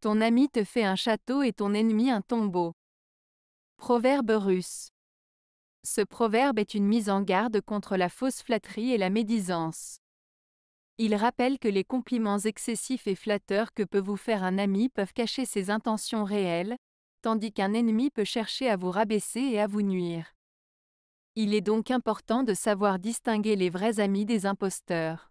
Ton ami te fait un château et ton ennemi un tombeau. Proverbe russe. Ce proverbe est une mise en garde contre la fausse flatterie et la médisance. Il rappelle que les compliments excessifs et flatteurs que peut vous faire un ami peuvent cacher ses intentions réelles, tandis qu'un ennemi peut chercher à vous rabaisser et à vous nuire. Il est donc important de savoir distinguer les vrais amis des imposteurs.